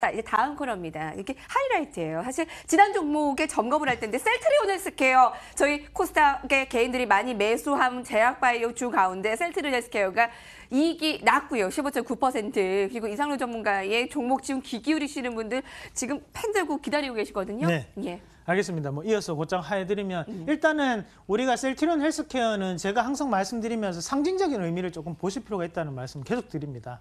자, 이제 다음 코너입니다. 이게 렇 하이라이트예요. 사실 지난 종목에 점검을 할 텐데 셀트리온헬 스케어 저희 코스닥의 개인들이 많이 매수한 제약바이오 주 가운데 셀트리온 헬 스케어가 이익이 낮고요. 15.9% 그리고 이상로 전문가의 종목 지금 귀 기울이시는 분들 지금 팬 들고 기다리고 계시거든요. 네. 예. 알겠습니다. 뭐 이어서 곧장 하해드리면 음. 일단은 우리가 셀트리온 헬스케어는 제가 항상 말씀드리면서 상징적인 의미를 조금 보실 필요가 있다는 말씀 계속 드립니다.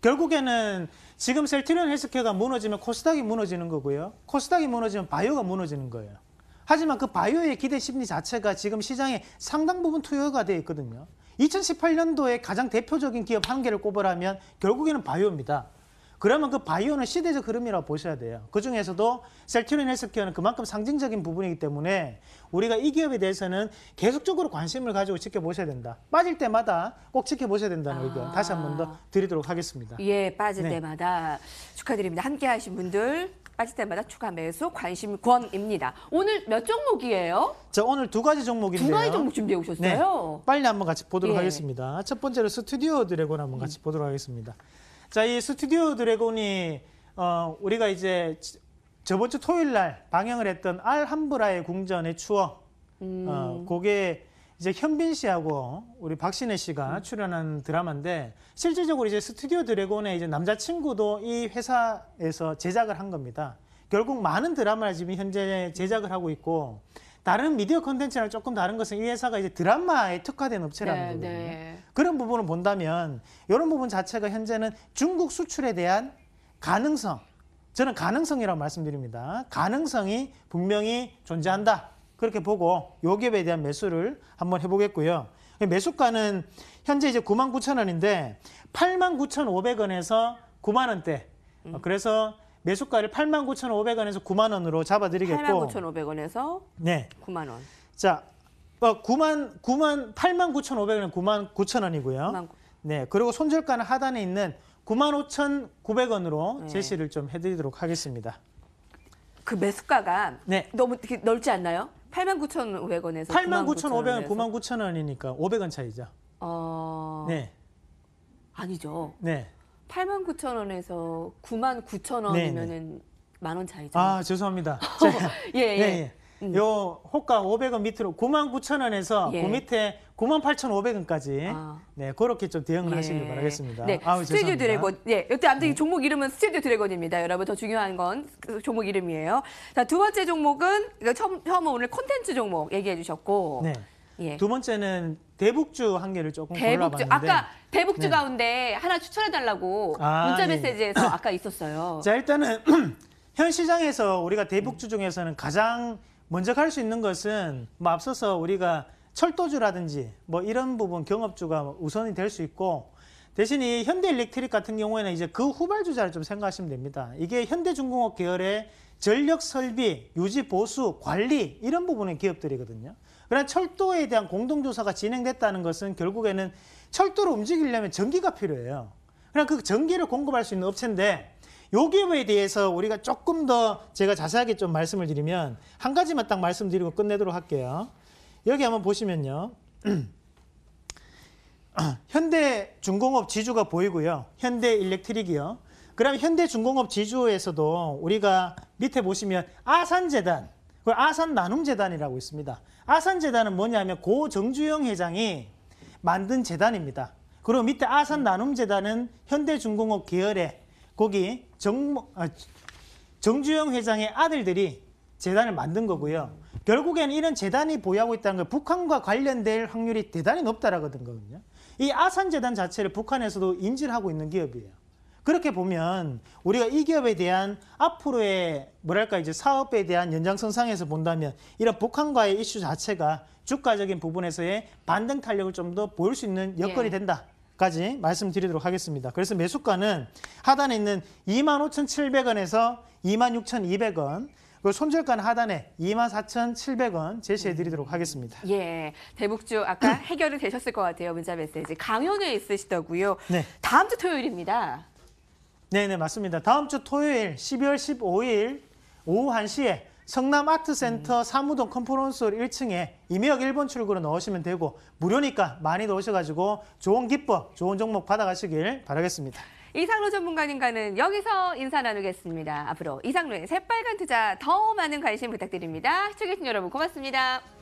결국에는 지금 셀트리온 헬스케어가 무너지면 코스닥이 무너지는 거고요. 코스닥이 무너지면 바이오가 무너지는 거예요. 하지만 그 바이오의 기대 심리 자체가 지금 시장에 상당 부분 투여가 되어 있거든요. 2018년도에 가장 대표적인 기업 한 개를 꼽으라면 결국에는 바이오입니다. 그러면 그 바이오는 시대적 흐름이라고 보셔야 돼요. 그중에서도 셀트리온 헬스케어는 그만큼 상징적인 부분이기 때문에 우리가 이 기업에 대해서는 계속적으로 관심을 가지고 지켜보셔야 된다. 빠질 때마다 꼭 지켜보셔야 된다는 아. 의견 다시 한 번 더 드리도록 하겠습니다. 예, 빠질 네. 때마다 축하드립니다. 함께 하신 분들 빠질 때마다 추가 매수 관심권입니다. 오늘 몇 종목이에요? 자, 오늘 두 가지 종목인데요. 두 가지 종목 준비해 오셨어요? 네, 빨리 한번 같이 보도록 예. 하겠습니다. 첫 번째로 스튜디오 드래곤 한번 음. 같이 음. 보도록 하겠습니다. 자, 이 스튜디오 드래곤이 어, 우리가 이제 저번 주 토요일 날 방영을 했던 알함브라의 궁전의 추억. 어, 음. 어, 그게 이제 현빈 씨하고 우리 박신혜 씨가 음. 출연한 드라마인데 실질적으로 이제 스튜디오 드래곤의 이제 남자친구도 이 회사에서 제작을 한 겁니다. 결국 많은 드라마를 지금 현재 제작을 하고 있고 다른 미디어 컨텐츠랑 조금 다른 것은 이 회사가 이제 드라마에 특화된 업체라는 네, 거거든요. 네. 그런 부분을 본다면 이런 부분 자체가 현재는 중국 수출에 대한 가능성, 저는 가능성이라고 말씀드립니다. 가능성이 분명히 존재한다. 그렇게 보고 요 기업에 대한 매수를 한번 해보겠고요. 매수가는 현재 이제 9만 9천 원인데 8만 9천 5백 원에서 9만 원대. 음. 그래서 매수가를 89,500원에서 9만 원으로 잡아드리겠고 89,500원에서 네. 9만 원. 자, 9만 9만 89,500원은 9만 9천 원이고요. 네, 그리고 손절가는 하단에 있는 95,900원으로 네. 제시를 좀 해드리도록 하겠습니다. 그 매수가가 네. 너무 넓지 않나요? 89,500원에서 89,500원, 99,000원이니까 500원 차이죠. 어... 네. 아니죠. 네. 8만 9천 원에서 9만 9천 원이면은 네, 네. 만원 차이죠. 아 죄송합니다. 예, 예. 네, 예. 음. 요 호가 500원 밑으로 9만 9천 원에서 예. 그 밑에 9만 8,500원까지 아. 네 그렇게 좀 대응을 예. 하시길 바라겠습니다. 네, 아우, 스튜디오 죄송합니다. 드래곤. 예, 이때 아무튼 네. 종목 이름은 스튜디오 드래곤입니다. 여러분 더 중요한 건 그 종목 이름이에요. 자 두 번째 종목은 그러니 처음, 처음 오늘 콘텐츠 종목 얘기해 주셨고. 네. 예. 두 번째는 대북주 한 개를 조금 대북주 골라봤는데 아까 대북주 네. 가운데 하나 추천해달라고 아, 예. 문자 메시지에서 아까 있었어요. 자 일단은 현 시장에서 우리가 대북주 중에서는 가장 먼저 갈 수 있는 것은 뭐 앞서서 우리가 철도주라든지 뭐 이런 부분 경업주가 우선이 될 수 있고 대신 이 현대일렉트릭 같은 경우에는 이제 그 후발주자를 좀 생각하시면 됩니다. 이게 현대중공업 계열의 전력 설비, 유지 보수, 관리 이런 부분의 기업들이거든요. 그러나 철도에 대한 공동조사가 진행됐다는 것은 결국에는 철도를 움직이려면 전기가 필요해요. 그러나 그 전기를 공급할 수 있는 업체인데 요 기업에 대해서 우리가 조금 더 제가 자세하게 좀 말씀을 드리면 한 가지만 딱 말씀드리고 끝내도록 할게요. 여기 한번 보시면요. 현대중공업 지주가 보이고요. 현대일렉트릭이요. 그럼 현대중공업 지주에서도 우리가 밑에 보시면 아산재단, 그 아산나눔재단이라고 있습니다. 아산재단은 뭐냐면 고 정주영 회장이 만든 재단입니다. 그리고 밑에 아산나눔재단은 현대중공업 계열의 거기 정, 아, 정주영 회장의 아들들이 재단을 만든 거고요. 결국에는 이런 재단이 보유하고 있다는 걸 북한과 관련될 확률이 대단히 높다라거든요. 이 아산재단 자체를 북한에서도 인지를 하고 있는 기업이에요. 그렇게 보면 우리가 이 기업에 대한 앞으로의 뭐랄까 이제 사업에 대한 연장선상에서 본다면 이런 북한과의 이슈 자체가 주가적인 부분에서의 반등 탄력을 좀 더 보일 수 있는 여건이 예. 된다. 까지 말씀드리도록 하겠습니다. 그래서 매수가는 하단에 있는 25,700원에서 26,200원, 그 손절가는 하단에 24,700원 제시해 드리도록 음. 하겠습니다. 예, 대북주 아까 해결이 되셨을 것 같아요. 문자 메시지. 강연에 있으시더고요. 네. 다음 주 토요일입니다. 네네, 네, 맞습니다. 다음 주 토요일 12월 15일 오후 1시에 성남 아트센터 음. 사무동 컨퍼런스홀 1층에 임역 1번 출구로 넣으시면 되고 무료니까 많이 넣으셔가지고 좋은 기법, 좋은 종목 받아가시길 바라겠습니다. 이상로 전문가님과는 여기서 인사 나누겠습니다. 앞으로 이상로의 새빨간 투자 더 많은 관심 부탁드립니다. 시청해주신 여러분 고맙습니다.